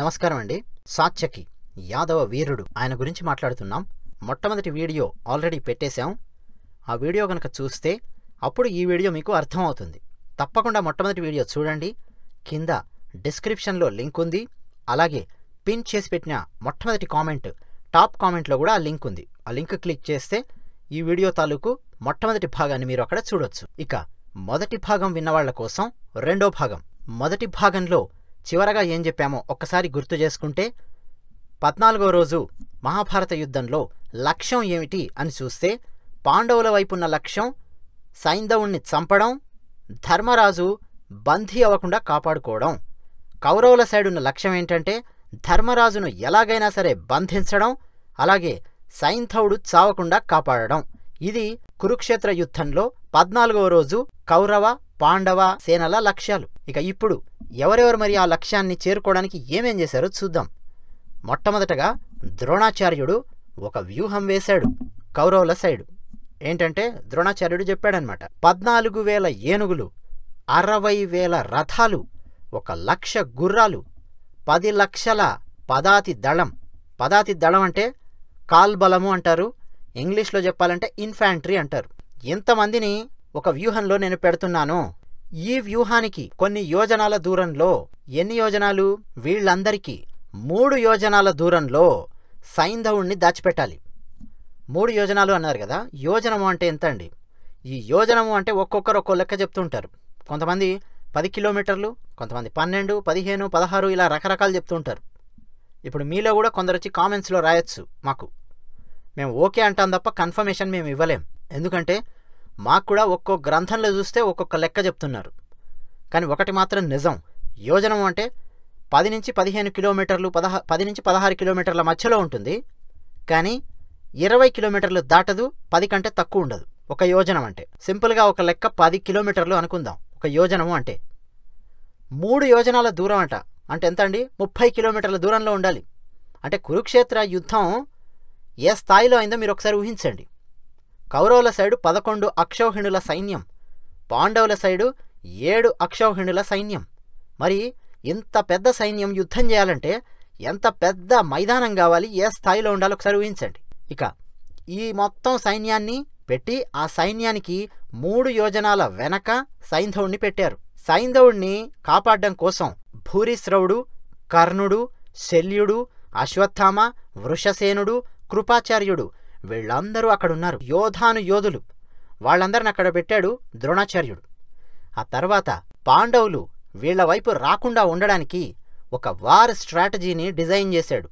నమస్కారం అండి సాత్యకి యాదవ వీరుడు ఆయన గురించి మాట్లాడుతున్నాం మొట్టమొదటి వీడియో ఆల్రెడీ పెట్టేశాం ఆ వీడియో కనుక చూస్తే అప్పుడు ఈ వీడియో మీకు అర్థమవుతుంది తప్పకుండా మొట్టమొదటి వీడియో చూడండి కింద డిస్క్రిప్షన్లో లింక్ ఉంది అలాగే పిన్ చేసి పెట్టిన మొట్టమొదటి కామెంట్ టాప్ కామెంట్లో కూడా ఆ లింక్ ఉంది ఆ లింక్ క్లిక్ చేస్తే ఈ వీడియో తాలూకు మొట్టమొదటి భాగాన్ని మీరు అక్కడ చూడొచ్చు ఇక మొదటి భాగం విన్నవాళ్ల కోసం రెండో భాగం మొదటి భాగంలో చివరగా ఏం చెప్పామో ఒక్కసారి గుర్తు చేసుకుంటే పద్నాలుగో రోజు మహాభారత యుద్ధంలో లక్ష్యం ఏమిటి అని చూస్తే పాండవుల వైపున్న లక్ష్యం సైంధవుణ్ణి చంపడం ధర్మరాజు బందీ అవ్వకుండా కాపాడుకోవడం కౌరవుల సైడున్న లక్ష్యం ఏంటంటే ధర్మరాజును ఎలాగైనా సరే బంధించడం అలాగే సైంధవుడు చావకుండా కాపాడడం ఇది కురుక్షేత్ర యుద్ధంలో పద్నాలుగవ రోజు కౌరవ పాండవ సేనల లక్ష్యాలు ఇక ఇప్పుడు ఎవరెవరు మరి ఆ లక్ష్యాన్ని చేరుకోవడానికి ఏమేం చేశారో చూద్దాం మొట్టమొదటగా ద్రోణాచార్యుడు ఒక వ్యూహం వేశాడు కౌరవుల సైడు ఏంటంటే ద్రోణాచార్యుడు చెప్పాడనమాట పద్నాలుగు వేల ఏనుగులు అరవై వేల రథాలు ఒక లక్ష గుర్రాలు పది లక్షల పదాతి దళం పదాతి దళం అంటే కాల్బలము అంటారు ఇంగ్లీష్లో చెప్పాలంటే ఇన్ఫాంట్రీ అంటారు ఇంతమందిని ఒక వ్యూహంలో నేను పెడుతున్నాను ఈ వ్యూహానికి కొన్ని యోజనాల దూరంలో ఎన్ని యోజనాలు వీళ్ళందరికీ మూడు యోజనాల దూరంలో సైంధవుణ్ణి దాచిపెట్టాలి మూడు యోజనాలు అన్నారు కదా యోజనము అంటే ఎంత అండి ఈ యోజనము అంటే ఒక్కొక్కరు ఒక్కో లెక్క చెప్తుంటారు కొంతమంది పది కిలోమీటర్లు కొంతమంది పన్నెండు పదిహేను పదహారు ఇలా రకరకాలు చెప్తుంటారు ఇప్పుడు మీలో కూడా కొందరు వచ్చి కామెంట్స్లో రాయొచ్చు మాకు మేము ఓకే అంటాం తప్ప కన్ఫర్మేషన్ మేము ఇవ్వలేం ఎందుకంటే మాకు కూడా ఒక్కో గ్రంథంలో చూస్తే ఒక్కొక్క లెక్క చెప్తున్నారు కానీ ఒకటి మాత్రం నిజం యోజనం అంటే పది నుంచి పదిహేను కిలోమీటర్లు పదహా పది నుంచి పదహారు కిలోమీటర్ల మధ్యలో ఉంటుంది కానీ ఇరవై కిలోమీటర్లు దాటదు పది కంటే తక్కువ ఉండదు ఒక యోజనం అంటే సింపుల్గా ఒక లెక్క పది కిలోమీటర్లు అనుకుందాం ఒక యోజనము అంటే మూడు యోజనాల దూరం అంట అంటే ఎంత అండి ముప్పై కిలోమీటర్ల దూరంలో ఉండాలి అంటే కురుక్షేత్ర యుద్ధం ఏ స్థాయిలో అయిందో మీరు ఒకసారి ఊహించండి కౌరవుల సైడు పదకొండు అక్షౌహిణుల సైన్యం పాండవుల సైడు ఏడు అక్షౌహిణుల సైన్యం మరి ఇంత పెద్ద సైన్యం యుద్ధం చేయాలంటే ఎంత పెద్ద మైదానం కావాలి ఏ స్థాయిలో ఉండాలో ఒకసారి ఊహించండి ఇక ఈ మొత్తం సైన్యాన్ని పెట్టి ఆ సైన్యానికి మూడు యోజనాల వెనక సైంధవుణ్ణి పెట్టారు సైంధవుణ్ణి కాపాడడం కోసం భూరిశ్రవుడు కర్ణుడు శల్యుడు అశ్వత్థామ వృషసేనుడు కృపాచార్యుడు వీళ్ళందరూ అక్కడున్నారు యోధాను యోధులు వాళ్ళందరిని అక్కడ పెట్టాడు ద్రోణాచార్యుడు ఆ తర్వాత పాండవులు వీళ్ల వైపు రాకుండా ఉండడానికి ఒక వార్ స్ట్రాటజీని డిజైన్ చేశాడు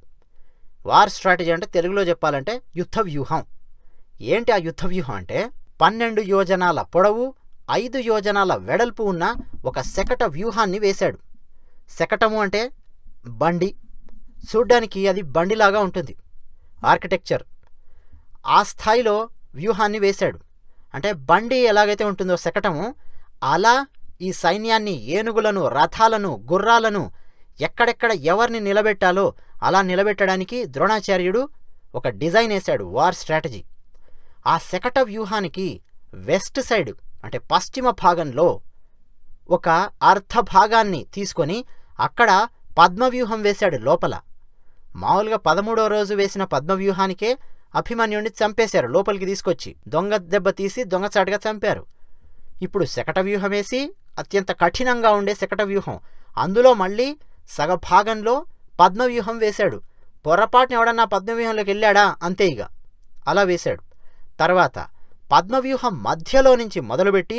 వార్ స్ట్రాటజీ అంటే తెలుగులో చెప్పాలంటే యుద్ధ వ్యూహం ఏంటి ఆ యుద్ధ వ్యూహం అంటే పన్నెండు యోజనాల పొడవు ఐదు యోజనాల వెడల్పు ఉన్న ఒక శకట వ్యూహాన్ని వేశాడు శకటము అంటే బండి చూడ్డానికి అది బండిలాగా ఉంటుంది ఆర్కిటెక్చర్ ఆ స్థాయిలో వ్యూహాన్ని వేశాడు అంటే బండి ఎలాగైతే ఉంటుందో శకటము అలా ఈ సైన్యాన్ని ఏనుగులను రథాలను గుర్రాలను ఎక్కడెక్కడ ఎవరిని నిలబెట్టాలో అలా నిలబెట్టడానికి ద్రోణాచార్యుడు ఒక డిజైన్ వేశాడు వార్ స్ట్రాటజీ ఆ శకట వ్యూహానికి వెస్ట్ సైడ్ అంటే పశ్చిమ భాగంలో ఒక అర్ధ భాగాన్ని తీసుకొని అక్కడ పద్మవ్యూహం వేశాడు లోపల మామూలుగా పదమూడో రోజు వేసిన పద్మవ్యూహానికే అభిమన్యుణ్ణి చంపేశారు లోపలికి తీసుకొచ్చి దొంగ దెబ్బ తీసి దొంగచాటుగా చంపారు ఇప్పుడు శకట వ్యూహమేసి అత్యంత కఠినంగా ఉండే శకట వ్యూహం అందులో మళ్ళీ సగభాగంలో పద్మవ్యూహం వేశాడు పొరపాటున ఎవడన్నా పద్మవ్యూహంలోకి వెళ్ళాడా అంతే ఇక అలా వేశాడు తర్వాత పద్మవ్యూహం మధ్యలో నుంచి మొదలుపెట్టి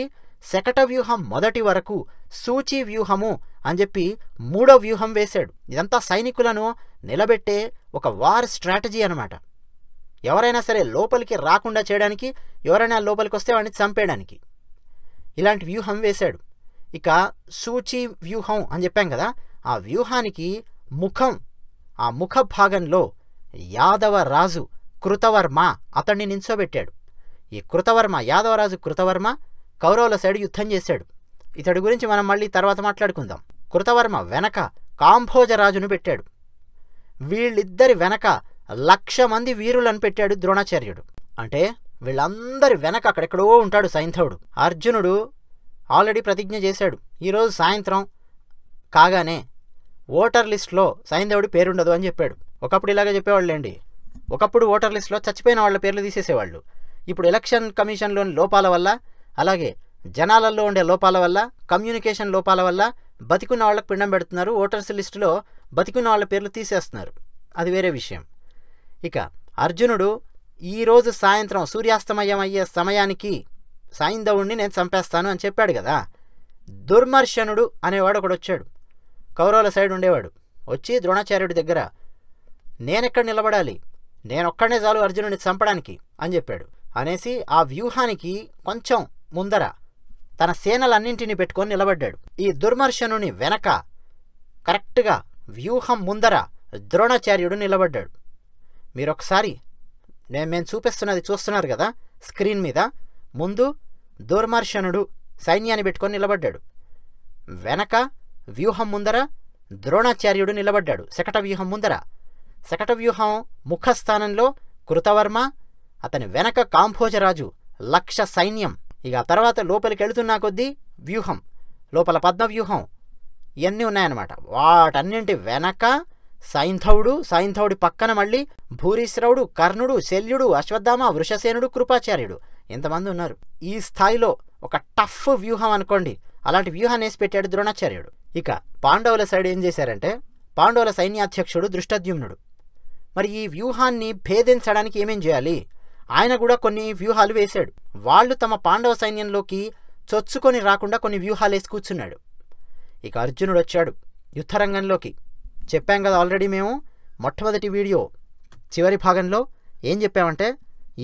శకట వ్యూహం మొదటి వరకు సూచీ వ్యూహము అని చెప్పి మూడో వ్యూహం వేశాడు ఇదంతా సైనికులను నిలబెట్టే ఒక వార్ స్ట్రాటజీ అనమాట ఎవరైనా సరే లోపలికి రాకుండా చేయడానికి ఎవరైనా లోపలికి వస్తే వాడిని చంపేయడానికి ఇలాంటి వ్యూహం వేశాడు ఇక సూచి వ్యూహం అని చెప్పాం కదా ఆ వ్యూహానికి ముఖం ఆ ముఖ భాగంలో యాదవ రాజు కృతవర్మ అతన్ని నించోబెట్టాడు ఈ కృతవర్మ యాదవరాజు కృతవర్మ కౌరవుల సైడ్ యుద్ధం చేశాడు ఇతడి గురించి మనం మళ్ళీ తర్వాత మాట్లాడుకుందాం కృతవర్మ వెనక కాంభోజరాజును పెట్టాడు వీళ్ళిద్దరి వెనక లక్ష మంది వీరులను పెట్టాడు ద్రోణాచార్యుడు అంటే వీళ్ళందరి వెనక అక్కడెక్కడో ఉంటాడు సైంధవుడు అర్జునుడు ఆల్రెడీ ప్రతిజ్ఞ చేశాడు ఈరోజు సాయంత్రం కాగానే ఓటర్ లిస్ట్లో సైంధవుడి పేరుండదు అని చెప్పాడు ఒకప్పుడు ఇలాగే చెప్పేవాళ్ళండి ఒకప్పుడు ఓటర్ లిస్ట్లో చచ్చిపోయిన వాళ్ళ పేర్లు తీసేసేవాళ్ళు ఇప్పుడు ఎలక్షన్ కమిషన్లోని లోపాల వల్ల అలాగే జనాలలో ఉండే లోపాల వల్ల కమ్యూనికేషన్ లోపాల వల్ల బతికున్న వాళ్ళకు పిండం పెడుతున్నారు ఓటర్స్ లిస్టులో బతికున్న వాళ్ళ పేర్లు తీసేస్తున్నారు అది వేరే విషయం ఇక అర్జునుడు ఈరోజు సాయంత్రం సూర్యాస్తమయం అయ్యే సమయానికి సాయిందవుణ్ణి నేను చంపేస్తాను అని చెప్పాడు కదా దుర్మర్శనుడు అనేవాడు ఒకడు వచ్చాడు కౌరవుల సైడ్ ఉండేవాడు వచ్చి ద్రోణాచార్యుడి దగ్గర నేనెక్కడ నిలబడాలి నేనొక్కడనే చాలు అర్జునుడిని చంపడానికి అని చెప్పాడు అనేసి ఆ వ్యూహానికి కొంచెం ముందర తన సేనలన్నింటినీ పెట్టుకొని నిలబడ్డాడు ఈ దుర్మర్శనుని వెనక కరెక్ట్గా వ్యూహం ముందర ద్రోణాచార్యుడు నిలబడ్డాడు మీరు ఒకసారి నేను మేము చూపిస్తున్నది చూస్తున్నారు కదా స్క్రీన్ మీద ముందు దుర్మర్శనుడు సైన్యాన్ని పెట్టుకొని నిలబడ్డాడు వెనక వ్యూహం ముందర ద్రోణాచార్యుడు నిలబడ్డాడు శకట వ్యూహం ముందర శకట వ్యూహం ముఖస్థానంలో కృతవర్మ అతని వెనక కాంభోజరాజు లక్ష సైన్యం ఇక తర్వాత లోపలికి వెళుతున్నా కొద్దీ వ్యూహం లోపల పద్మవ్యూహం ఇవన్నీ ఉన్నాయన్నమాట వాటన్నింటి వెనక సైంధవుడు సైంధవుడి పక్కన మళ్ళీ భూరీశ్రవుడు కర్ణుడు శల్యుడు అశ్వత్థామ వృషసేనుడు కృపాచార్యుడు ఇంతమంది ఉన్నారు ఈ స్థాయిలో ఒక టఫ్ వ్యూహం అనుకోండి అలాంటి వ్యూహాన్ని వేసి పెట్టాడు ద్రోణాచార్యుడు ఇక పాండవుల సైడ్ ఏం చేశారంటే పాండవుల సైన్యాధ్యక్షుడు దృష్టద్యుమ్నుడు మరి ఈ వ్యూహాన్ని భేదించడానికి ఏమేం చేయాలి ఆయన కూడా కొన్ని వ్యూహాలు వేశాడు వాళ్ళు తమ పాండవ సైన్యంలోకి చొచ్చుకొని రాకుండా కొన్ని వ్యూహాలు వేసి కూర్చున్నాడు ఇక అర్జునుడు వచ్చాడు యుద్ధరంగంలోకి చెప్పాం కదా ఆల్రెడీ మేము మొట్టమొదటి వీడియో చివరి భాగంలో ఏం చెప్పామంటే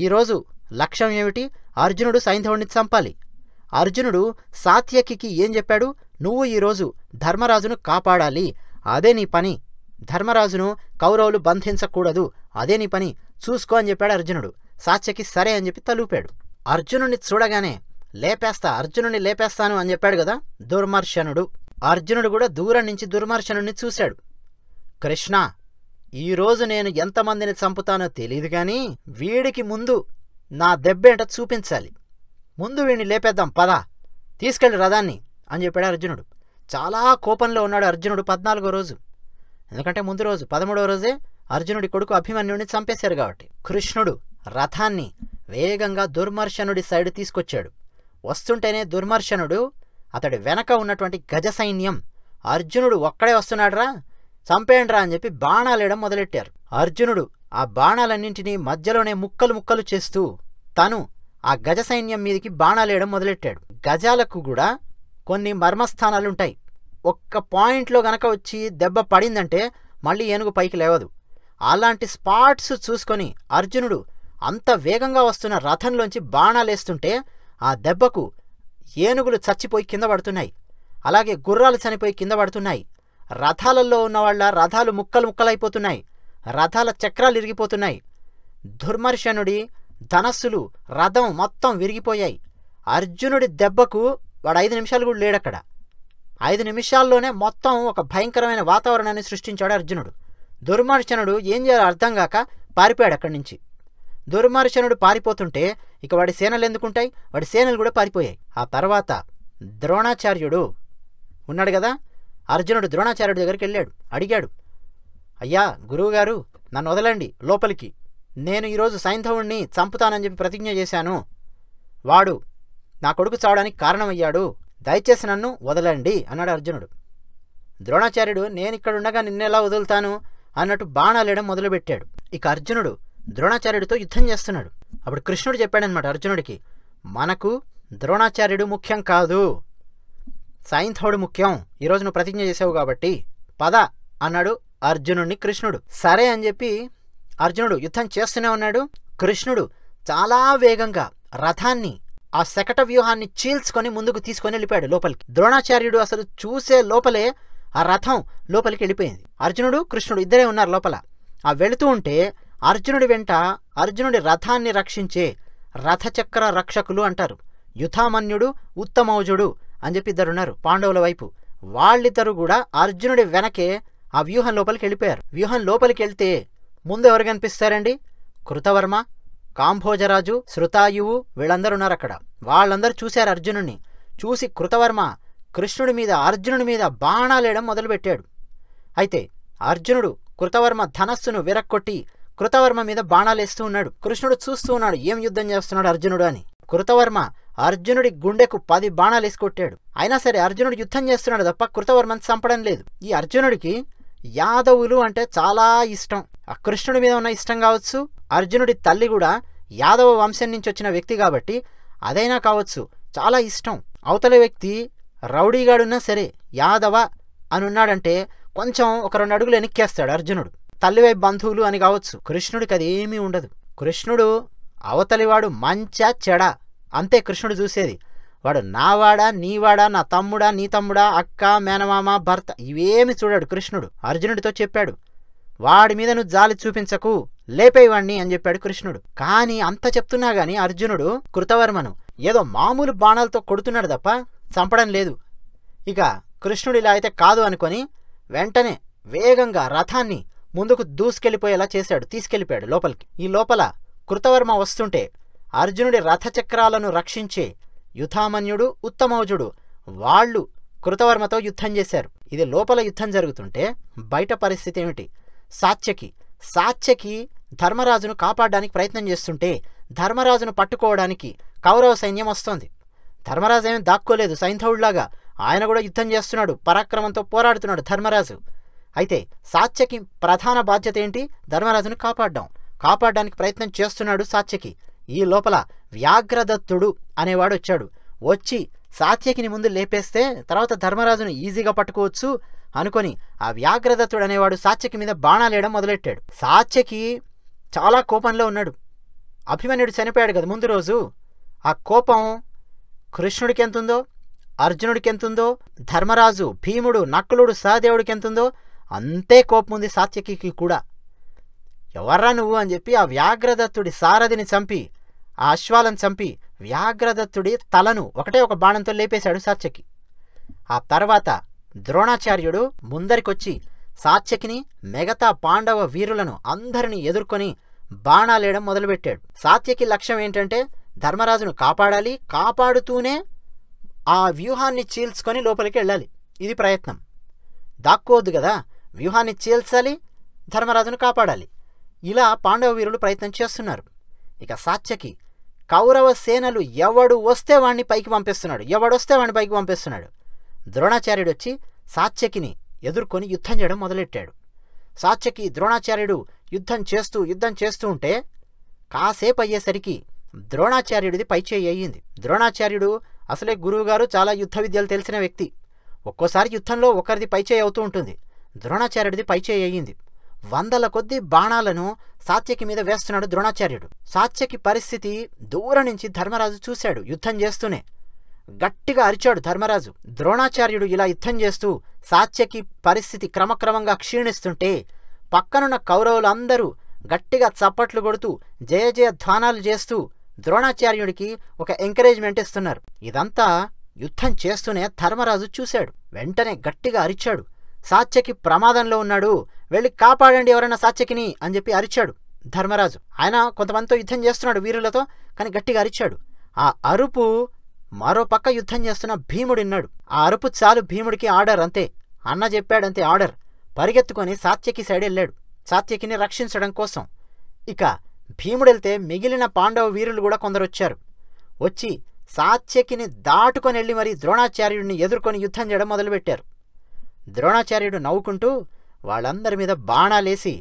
ఈరోజు లక్ష్యం ఏమిటి అర్జునుడు సైంధవుడిని చంపాలి అర్జునుడు సాత్యకికి ఏం చెప్పాడు నువ్వు ఈరోజు ధర్మరాజును కాపాడాలి అదే నీ పని ధర్మరాజును కౌరవులు బంధించకూడదు అదే నీ పని చూసుకో అని చెప్పాడు అర్జునుడు సాత్యకి సరే అని చెప్పి తలూపాడు అర్జునుని చూడగానే లేపేస్తా అర్జునుని లేపేస్తాను అని చెప్పాడు కదా దుర్మర్శనుడు అర్జునుడు కూడా దూరం నుంచి దుర్మర్శనుడిని చూశాడు కృష్ణ ఈరోజు నేను ఎంతమందిని చంపుతానో తెలియదు కానీ వీడికి ముందు నా దెబ్బేంట చూపించాలి ముందు వీడిని లేపేద్దాం పద తీసుకెళ్ళి రథాన్ని అని చెప్పాడు అర్జునుడు చాలా కోపంలో ఉన్నాడు అర్జునుడు పద్నాలుగో రోజు ఎందుకంటే ముందు రోజు పదమూడవ రోజే అర్జునుడి కొడుకు అభిమన్యుడిని చంపేశారు కాబట్టి కృష్ణుడు రథాన్ని వేగంగా దుర్మర్శనుడి సైడ్ తీసుకొచ్చాడు వస్తుంటేనే దుర్మర్శనుడు అతడి వెనక ఉన్నటువంటి గజ సైన్యం అర్జునుడు ఒక్కడే వస్తున్నాడ్రా చంపేయండ్రా అని చెప్పి బాణాలేయడం మొదలెట్టారు అర్జునుడు ఆ బాణాలన్నింటినీ మధ్యలోనే ముక్కలు ముక్కలు చేస్తూ తను ఆ గజ సైన్యం మీదకి బాణాలేయడం మొదలెట్టాడు గజాలకు కూడా కొన్ని మర్మస్థానాలుంటాయి ఒక్క పాయింట్లో గనక వచ్చి దెబ్బ పడిందంటే మళ్ళీ ఏనుగు పైకి లేవదు అలాంటి స్పాట్స్ చూసుకొని అర్జునుడు అంత వేగంగా వస్తున్న రథంలోంచి బాణాలేస్తుంటే ఆ దెబ్బకు ఏనుగులు చచ్చిపోయి కింద పడుతున్నాయి అలాగే గుర్రాలు చనిపోయి కింద పడుతున్నాయి రథాలలో ఉన్నవాళ్ళ రథాలు ముక్కలు ముక్కలైపోతున్నాయి రథాల చక్రాలు ఇరిగిపోతున్నాయి దుర్మర్షణుడి ధనస్సులు రథం మొత్తం విరిగిపోయాయి అర్జునుడి దెబ్బకు వాడు ఐదు నిమిషాలు కూడా లేడక్కడ ఐదు నిమిషాల్లోనే మొత్తం ఒక భయంకరమైన వాతావరణాన్ని సృష్టించాడు అర్జునుడు దుర్మర్శనుడు ఏం చేయాలో అర్థం కాక పారిపోయాడు అక్కడి నుంచి దుర్మర్శనుడు పారిపోతుంటే ఇక వాడి సేనలు ఎందుకుంటాయి వాడి సేనలు కూడా పారిపోయాయి ఆ తర్వాత ద్రోణాచార్యుడు ఉన్నాడు కదా అర్జునుడు ద్రోణాచార్యుడి దగ్గరికి వెళ్ళాడు అడిగాడు అయ్యా గురువుగారు నన్ను వదలండి లోపలికి నేను ఈరోజు సైంధవుణ్ణి చంపుతానని చెప్పి ప్రతిజ్ఞ చేశాను వాడు నా కొడుకు చావడానికి కారణమయ్యాడు దయచేసి నన్ను వదలండి అన్నాడు అర్జునుడు ద్రోణాచార్యుడు నేను ఇక్కడుండగా నిన్నెలా వదులుతాను అన్నట్టు బాణాలేయడం మొదలుపెట్టాడు ఇక అర్జునుడు ద్రోణాచార్యుడితో యుద్ధం చేస్తున్నాడు అప్పుడు కృష్ణుడు చెప్పాడనమాట అర్జునుడికి మనకు ద్రోణాచార్యుడు ముఖ్యం కాదు సాయంత్రుడు ముఖ్యం ఈరోజు నువ్వు ప్రతిజ్ఞ చేసావు కాబట్టి పద అన్నాడు అర్జునుడిని కృష్ణుడు సరే అని చెప్పి అర్జునుడు యుద్ధం చేస్తూనే ఉన్నాడు కృష్ణుడు చాలా వేగంగా రథాన్ని ఆ శకట వ్యూహాన్ని చీల్చుకొని ముందుకు తీసుకొని వెళ్ళిపోయాడు లోపలికి ద్రోణాచార్యుడు అసలు చూసే లోపలే ఆ రథం లోపలికి వెళ్ళిపోయింది అర్జునుడు కృష్ణుడు ఇద్దరే ఉన్నారు లోపల ఆ వెళుతూ ఉంటే అర్జునుడి వెంట అర్జునుడి రథాన్ని రక్షించే రథచక్ర రక్షకులు అంటారు యుథామన్యుడు ఉత్తమౌజుడు అని చెప్పి ఇద్దరున్నారు పాండవుల వైపు వాళ్ళిద్దరు కూడా అర్జునుడి వెనకే ఆ వ్యూహం లోపలికి వెళ్ళిపోయారు వ్యూహం లోపలికి వెళ్తే ముందు ఎవరు కనిపిస్తారండి కృతవర్మ కాంభోజరాజు శృతాయువు వీళ్ళందరూ ఉన్నారు అక్కడ వాళ్ళందరూ చూశారు అర్జునుడిని చూసి కృతవర్మ కృష్ణుడి మీద అర్జునుడి మీద బాణాలేయడం మొదలుపెట్టాడు అయితే అర్జునుడు కృతవర్మ ధనస్సును విరక్కొట్టి కృతవర్మ మీద బాణాలేస్తూ ఉన్నాడు కృష్ణుడు చూస్తూ ఉన్నాడు ఏం యుద్ధం చేస్తున్నాడు అర్జునుడు అని కృతవర్మ అర్జునుడి గుండెకు పది బాణాలు వేసుకొట్టాడు అయినా సరే అర్జునుడు యుద్ధం చేస్తున్నాడు తప్ప కృతవర్మని చంపడం లేదు ఈ అర్జునుడికి యాదవులు అంటే చాలా ఇష్టం ఆ కృష్ణుడి మీద ఉన్న ఇష్టం కావచ్చు అర్జునుడి తల్లి కూడా యాదవ వంశం నుంచి వచ్చిన వ్యక్తి కాబట్టి అదైనా కావచ్చు చాలా ఇష్టం అవతల వ్యక్తి రౌడీగాడున్నా సరే యాదవ అని ఉన్నాడంటే కొంచెం ఒక రెండు అడుగులు ఎనిక్కేస్తాడు అర్జునుడు తల్లివై బంధువులు అని కావచ్చు కృష్ణుడికి అదేమీ ఉండదు కృష్ణుడు అవతలివాడు మంచా చెడా అంతే కృష్ణుడు చూసేది వాడు నావాడా నీవాడా నా తమ్ముడా నీ తమ్ముడా అక్క మేనమామ భర్త ఇవేమి చూడాడు కృష్ణుడు అర్జునుడితో చెప్పాడు వాడి మీద నువ్వు జాలి చూపించకు లేపేవాణ్ణి అని చెప్పాడు కృష్ణుడు కాని అంత చెప్తున్నా గాని అర్జునుడు కృతవర్మను ఏదో మామూలు బాణాలతో కొడుతున్నాడు తప్ప చంపడం లేదు ఇక కృష్ణుడు ఇలా అయితే కాదు అనుకొని వెంటనే వేగంగా రథాన్ని ముందుకు దూసుకెళ్ళిపోయేలా చేశాడు తీసుకెళ్ళిపోయాడు లోపలికి ఈ లోపల కృతవర్మ వస్తుంటే అర్జునుడి రథచక్రాలను రక్షించే యుధామన్యుడు ఉత్తమౌజుడు వాళ్ళు కృతవర్మతో యుద్ధం చేశారు ఇది లోపల యుద్ధం జరుగుతుంటే బయట పరిస్థితి ఏమిటి సాత్యకి సాత్యకి ధర్మరాజును కాపాడడానికి ప్రయత్నం చేస్తుంటే ధర్మరాజును పట్టుకోవడానికి కౌరవ సైన్యం వస్తోంది ధర్మరాజు ఏమీ దాక్కోలేదు సైంధవుడిలాగా ఆయన కూడా యుద్ధం చేస్తున్నాడు పరాక్రమంతో పోరాడుతున్నాడు ధర్మరాజు అయితే సాత్యకి ప్రధాన బాధ్యత ఏంటి ధర్మరాజును కాపాడడం కాపాడడానికి ప్రయత్నం చేస్తున్నాడు సాత్యకి ఈ లోపల వ్యాఘ్రదత్తుడు అనేవాడు వచ్చాడు వచ్చి సాత్యకిని ముందు లేపేస్తే తర్వాత ధర్మరాజును ఈజీగా పట్టుకోవచ్చు అనుకొని ఆ వ్యాఘ్రదత్తుడు అనేవాడు సాత్యకి మీద బాణాలేయడం మొదలెట్టాడు సాత్యకి చాలా కోపంలో ఉన్నాడు అభిమన్యుడు చనిపోయాడు కదా ముందు రోజు ఆ కోపం కృష్ణుడికి ఎంతుందో అర్జునుడికి ఎంతుందో ధర్మరాజు భీముడు నక్కులుడు సహదేవుడికి ఎంతుందో అంతే కోపం ఉంది సాత్యకి కూడా ఎవర్రా నువ్వు అని చెప్పి ఆ వ్యాఘ్రదత్తుడి సారథిని చంపి ఆశ్వాలం చంపి వ్యాఘ్రదత్తుడి తలను ఒకటే ఒక బాణంతో లేపేశాడు సాత్యకి ఆ తర్వాత ద్రోణాచార్యుడు ముందరికొచ్చి సాత్యకిని మిగతా పాండవ వీరులను అందరినీ ఎదుర్కొని బాణాలేయడం మొదలుపెట్టాడు సాత్యకి లక్ష్యం ఏంటంటే ధర్మరాజును కాపాడాలి కాపాడుతూనే ఆ వ్యూహాన్ని చీల్చుకొని లోపలికి వెళ్ళాలి ఇది ప్రయత్నం దాక్కోవద్దు కదా వ్యూహాన్ని చీల్చాలి ధర్మరాజును కాపాడాలి ఇలా పాండవ వీరులు ప్రయత్నం చేస్తున్నారు ఇక సాత్యకి కౌరవ సేనలు ఎవడు వస్తే వాణ్ణి పైకి పంపిస్తున్నాడు ఎవడొస్తే వాణ్ణి పైకి పంపిస్తున్నాడు ద్రోణాచార్యుడు వచ్చి సాత్యకిని ఎదుర్కొని యుద్ధం చేయడం మొదలెట్టాడు సాత్యకి ద్రోణాచార్యుడు యుద్ధం చేస్తూ యుద్ధం చేస్తూ ఉంటే కాసేపు అయ్యేసరికి ద్రోణాచార్యుడిది పైచేయి అయ్యింది ద్రోణాచార్యుడు అసలే గురువుగారు చాలా యుద్ధ విద్యలు తెలిసిన వ్యక్తి ఒక్కోసారి యుద్ధంలో ఒకరిది పైచేయి అవుతూ ఉంటుంది ద్రోణాచార్యుడిది పైచేయి అయ్యింది వందల కొద్ది బాణాలను సాత్యకి మీద వేస్తున్నాడు ద్రోణాచార్యుడు సాత్యకి పరిస్థితి దూరం నుంచి ధర్మరాజు చూశాడు యుద్ధం చేస్తూనే గట్టిగా అరిచాడు ధర్మరాజు ద్రోణాచార్యుడు ఇలా యుద్ధం చేస్తూ సాత్యకి పరిస్థితి క్రమక్రమంగా క్షీణిస్తుంటే పక్కనున్న కౌరవులందరూ గట్టిగా చప్పట్లు కొడుతూ జయ జయ ధ్వానాలు చేస్తూ ద్రోణాచార్యుడికి ఒక ఎంకరేజ్మెంట్ ఇస్తున్నారు ఇదంతా యుద్ధం చేస్తూనే ధర్మరాజు చూశాడు వెంటనే గట్టిగా అరిచాడు సాత్యకి ప్రమాదంలో ఉన్నాడు వెళ్ళి కాపాడండి ఎవరైనా సాత్యకిని అని చెప్పి అరిచాడు ధర్మరాజు ఆయన కొంతమందితో యుద్ధం చేస్తున్నాడు వీరులతో కానీ గట్టిగా అరిచాడు ఆ అరుపు మరో పక్క యుద్ధం చేస్తున్న భీముడిన్నాడు ఆ అరుపు చాలు భీముడికి ఆర్డర్ అంతే అన్న చెప్పాడంతే ఆర్డర్ పరిగెత్తుకొని సాత్యకి సైడ్ వెళ్ళాడు సాత్యకిని రక్షించడం కోసం ఇక భీముడెళ్తే మిగిలిన పాండవ వీరులు కూడా కొందరు వచ్చారు వచ్చి సాత్యకిని దాటుకొని వెళ్ళి మరి ద్రోణాచార్యుడిని ఎదుర్కొని యుద్ధం చేయడం మొదలుపెట్టారు ద్రోణాచార్యుడు నవ్వుకుంటూ వాళ్ళందరి మీద బాణాలేసి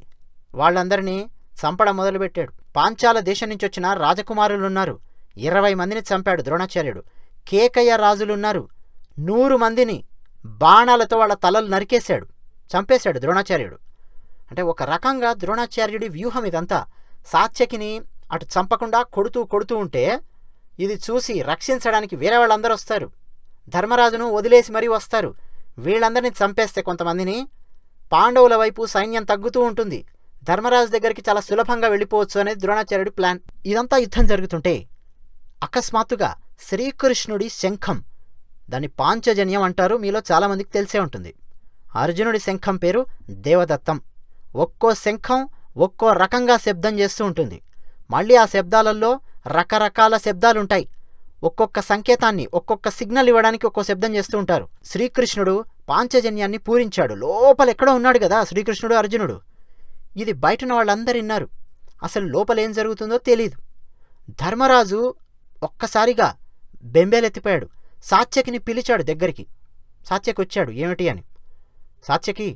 వాళ్ళందరినీ చంపడం మొదలుపెట్టాడు పాంచాల దేశం నుంచి వచ్చిన రాజకుమారులున్నారు ఇరవై మందిని చంపాడు ద్రోణాచార్యుడు కేకయ్య రాజులున్నారు నూరు మందిని బాణాలతో వాళ్ళ తలలు నరికేశాడు చంపేశాడు ద్రోణాచార్యుడు అంటే ఒక రకంగా ద్రోణాచార్యుడి వ్యూహం ఇదంతా సాత్యకిని అటు చంపకుండా కొడుతూ కొడుతూ ఉంటే ఇది చూసి రక్షించడానికి వేరే వాళ్ళందరూ వస్తారు ధర్మరాజును వదిలేసి మరీ వస్తారు వీళ్ళందరినీ చంపేస్తే కొంతమందిని పాండవుల వైపు సైన్యం తగ్గుతూ ఉంటుంది ధర్మరాజు దగ్గరికి చాలా సులభంగా వెళ్ళిపోవచ్చు అనేది ద్రోణాచార్యుడి ప్లాన్ ఇదంతా యుద్ధం జరుగుతుంటే అకస్మాత్తుగా శ్రీకృష్ణుడి శంఖం దాన్ని పాంచజన్యం అంటారు మీలో చాలామందికి తెలిసే ఉంటుంది అర్జునుడి శంఖం పేరు దేవదత్తం ఒక్కో శంఖం ఒక్కో రకంగా శబ్దం చేస్తూ ఉంటుంది మళ్ళీ ఆ శబ్దాలలో రకరకాల శబ్దాలుంటాయి ఒక్కొక్క సంకేతాన్ని ఒక్కొక్క సిగ్నల్ ఇవ్వడానికి ఒక్కో శబ్దం చేస్తూ ఉంటారు శ్రీకృష్ణుడు పాంచజన్యాన్ని పూరించాడు లోపల ఎక్కడో ఉన్నాడు కదా శ్రీకృష్ణుడు అర్జునుడు ఇది బయటన వాళ్ళందరు విన్నారు అసలు లోపల ఏం జరుగుతుందో తెలియదు ధర్మరాజు ఒక్కసారిగా బెంబేలెత్తిపోయాడు సాత్యకిని పిలిచాడు దగ్గరికి సాత్యకి వచ్చాడు ఏమిటి అని సాత్యకి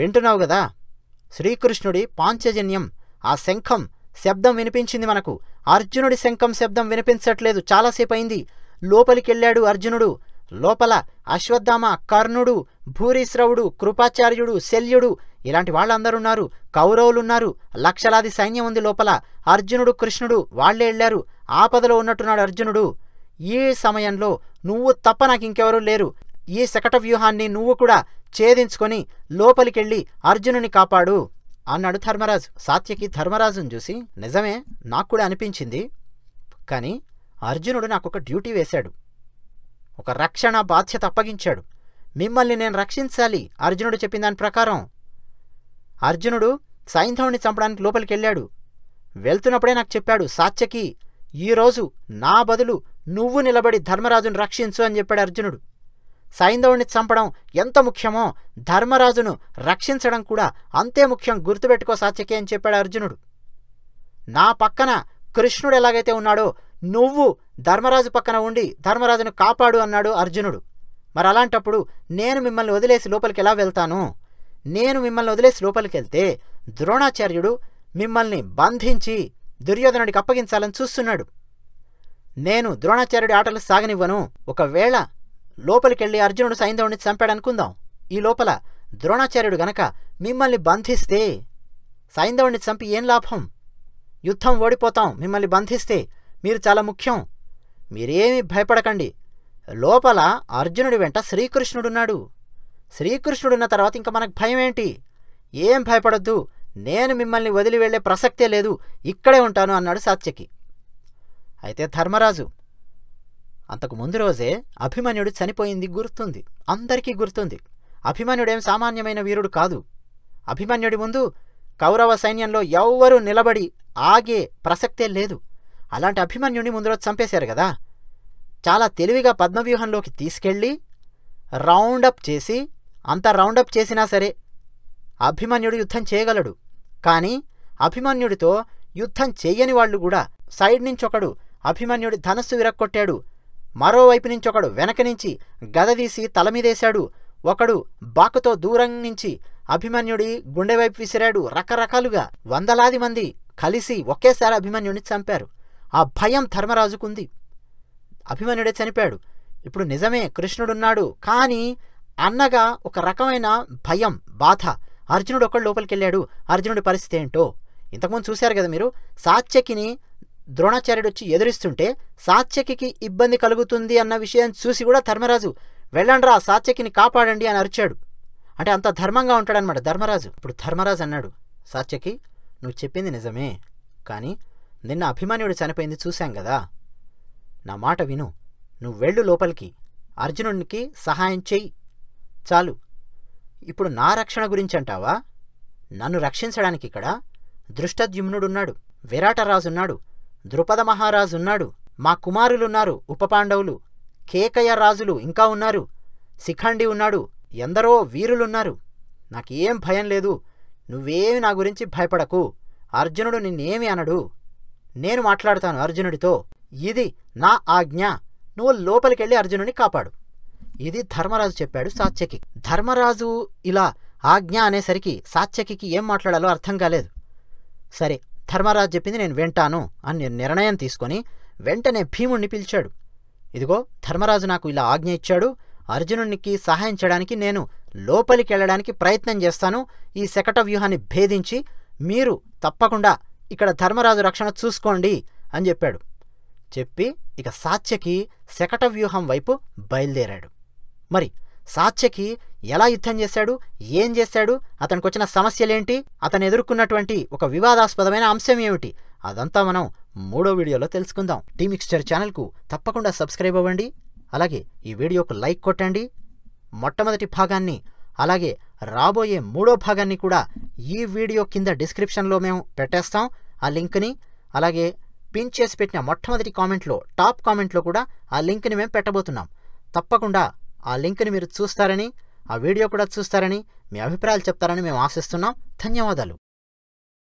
వింటున్నావు కదా శ్రీకృష్ణుడి పాంచజన్యం ఆ శంఖం శబ్దం వినిపించింది మనకు అర్జునుడి శంఖం శబ్దం వినిపించట్లేదు చాలాసేపు అయింది లోపలికెళ్ళాడు అర్జునుడు లోపల అశ్వత్థామ కర్ణుడు భూరిశ్రవుడు కృపాచార్యుడు శల్యుడు ఇలాంటి వాళ్ళందరున్నారు కౌరవులున్నారు లక్షలాది సైన్యం ఉంది లోపల అర్జునుడు కృష్ణుడు వాళ్లే వెళ్లారు ఆపదలో ఉన్నట్టున్నాడు అర్జునుడు ఈ సమయంలో నువ్వు తప్ప నాకు ఇంకెవరూ లేరు ఈ శకట వ్యూహాన్ని నువ్వు కూడా ఛేదించుకొని లోపలికెళ్ళి అర్జునుని కాపాడు అన్నాడు ధర్మరాజు సాత్యకి ధర్మరాజును చూసి నిజమే నాకు కూడా అనిపించింది కానీ అర్జునుడు నాకొక డ్యూటీ వేశాడు ఒక రక్షణ బాధ్యత అప్పగించాడు మిమ్మల్ని నేను రక్షించాలి అర్జునుడు చెప్పిన దాని ప్రకారం అర్జునుడు సైంధవుని చంపడానికి లోపలికి వెళ్ళాడు వెళ్తున్నప్పుడే నాకు చెప్పాడు సాత్యకి ఈరోజు నా బదులు నువ్వు నిలబడి ధర్మరాజును రక్షించు అని చెప్పాడు అర్జునుడు సైంధవుని చంపడం ఎంత ముఖ్యమో ధర్మరాజును రక్షించడం కూడా అంతే ముఖ్యం గుర్తుపెట్టుకో సాత్యకి అని చెప్పాడు అర్జునుడు నా పక్కన కృష్ణుడు ఎలాగైతే ఉన్నాడో నువ్వు ధర్మరాజు పక్కన ఉండి ధర్మరాజును కాపాడు అన్నాడు అర్జునుడు మరి అలాంటప్పుడు నేను మిమ్మల్ని వదిలేసి లోపలికి ఎలా వెళ్తాను నేను మిమ్మల్ని వదిలేసి లోపలికి వెళ్తే ద్రోణాచార్యుడు మిమ్మల్ని బంధించి దుర్యోధనుడికి అప్పగించాలని చూస్తున్నాడు నేను ద్రోణాచార్యుడి ఆటలు సాగనివ్వను ఒకవేళ లోపలికెళ్ళి అర్జునుడు సైంధవుణ్ణి చంపాడనుకుందాం ఈ లోపల ద్రోణాచార్యుడు గనక మిమ్మల్ని బంధిస్తే సైంధవుని చంపి ఏం లాభం యుద్ధం ఓడిపోతాం మిమ్మల్ని బంధిస్తే మీరు చాలా ముఖ్యం మీరేమీ భయపడకండి లోపల అర్జునుడి వెంట శ్రీకృష్ణుడున్నాడు శ్రీకృష్ణుడున్న తర్వాత ఇంక మనకు భయమేంటి ఏం భయపడొద్దు నేను మిమ్మల్ని వదిలి వెళ్లే ప్రసక్తే లేదు ఇక్కడే ఉంటాను అన్నాడు సాత్యకి అయితే ధర్మరాజు అంతకు ముందు రోజే అభిమన్యుడు చనిపోయింది గుర్తుంది అందరికీ గుర్తుంది అభిమన్యుడేం సామాన్యమైన వీరుడు కాదు అభిమన్యుడి ముందు కౌరవ సైన్యంలో ఎవ్వరూ నిలబడి ఆగే ప్రసక్తే లేదు అలాంటి అభిమన్యుడిని ముందు రోజు చంపేశారు కదా చాలా తెలివిగా పద్మవ్యూహంలోకి తీసుకెళ్ళి రౌండప్ చేసి అంత రౌండప్ చేసినా సరే అభిమన్యుడు యుద్ధం చేయగలడు కానీ అభిమన్యుడితో యుద్ధం చెయ్యని వాళ్ళు కూడా సైడ్ నుంచొకడు అభిమన్యుడి ధనస్సు విరక్కొట్టాడు మరోవైపు నుంచి ఒకడు వెనక నుంచి గదదీసి తలమీదేశాడు ఒకడు బాకుతో దూరం నుంచి అభిమన్యుడి గుండెవైపు విసిరాడు రకరకాలుగా వందలాది మంది కలిసి ఒకేసారి అభిమన్యుడిని చంపారు ఆ భయం ధర్మరాజుకుంది అభిమన్యుడే చనిపాడు ఇప్పుడు నిజమే కృష్ణుడున్నాడు కానీ అన్నగా ఒక రకమైన భయం బాధ అర్జునుడు ఒకళ్ళు లోపలికెళ్ళాడు అర్జునుడి పరిస్థితి ఏంటో ఇంతకుముందు చూశారు కదా మీరు సాత్యకిని ద్రోణాచార్యుడొచ్చి ఎదురిస్తుంటే సాత్యకికి ఇబ్బంది కలుగుతుంది అన్న విషయం చూసి కూడా ధర్మరాజు వెళ్ళండ్రా సాత్యకిని కాపాడండి అని అరిచాడు అంటే అంత ధర్మంగా ఉంటాడనమాట ధర్మరాజు ఇప్పుడు ధర్మరాజు అన్నాడు సాత్యకి నువ్వు చెప్పింది నిజమే కానీ నిన్న అభిమాన్యుడు చనిపోయింది చూశాం కదా నా మాట విను నువ్వు వెళ్ళు లోపలికి అర్జునుడికి సహాయం చెయ్యి చాలు ఇప్పుడు నా రక్షణ గురించి అంటావా నన్ను రక్షించడానికి ఇక్కడ దృష్టద్యుమ్నుడున్నాడు విరాటరాజున్నాడు ద్రుపద మహారాజున్నాడు మా కుమారులున్నారు ఉపపాండవులు కేకయ రాజులు ఇంకా ఉన్నారు శిఖండి ఉన్నాడు ఎందరో వీరులున్నారు నాకేం భయం లేదు నువ్వేమి నా గురించి భయపడకు అర్జునుడు నిన్నేమి అనడు నేను మాట్లాడతాను అర్జునుడితో ఇది నా ఆజ్ఞ నువ్వు లోపలికెళ్ళి అర్జునుడిని కాపాడు ఇది ధర్మరాజు చెప్పాడు సాత్యకి ధర్మరాజు ఇలా ఆజ్ఞ అనేసరికి సాత్యకి ఏం మాట్లాడాలో అర్థం కాలేదు సరే ధర్మరాజు చెప్పింది నేను వింటాను అని నిర్ణయం తీసుకొని వెంటనే భీముణ్ణి పిలిచాడు ఇదిగో ధర్మరాజు నాకు ఇలా ఆజ్ఞ ఇచ్చాడు అర్జునునికి సహాయం చేయడానికి నేను లోపలికి వెళ్ళడానికి ప్రయత్నం చేస్తాను ఈ శకట వ్యూహాన్ని భేదించి మీరు తప్పకుండా ఇక్కడ ధర్మరాజు రక్షణ చూసుకోండి అని చెప్పాడు చెప్పి ఇక సాత్యకి శకట వ్యూహం వైపు బయలుదేరాడు మరి సాత్యకి ఎలా యుద్ధం చేశాడు ఏం చేశాడు అతనికి వచ్చిన సమస్యలేంటి అతను ఎదుర్కొన్నటువంటి ఒక వివాదాస్పదమైన అంశం ఏమిటి అదంతా మనం మూడో వీడియోలో తెలుసుకుందాం టీమిక్స్చర్ ఛానల్కు తప్పకుండా సబ్స్క్రైబ్ అవ్వండి అలాగే ఈ వీడియోకు లైక్ కొట్టండి మొట్టమొదటి భాగాన్ని అలాగే రాబోయే మూడో భాగాన్ని కూడా ఈ వీడియో కింద డిస్క్రిప్షన్లో మేము పెట్టేస్తాం ఆ లింక్ని అలాగే పిన్ చేసి పెట్టిన మొట్టమొదటి కామెంట్లో టాప్ కామెంట్లో కూడా ఆ లింక్ని మేము పెట్టబోతున్నాం తప్పకుండా ఆ లింక్ని మీరు చూస్తారని ఆ వీడియో కూడా చూస్తారని మీ అభిప్రాయాలు చెప్తారని మేము ఆశిస్తున్నాం ధన్యవాదాలు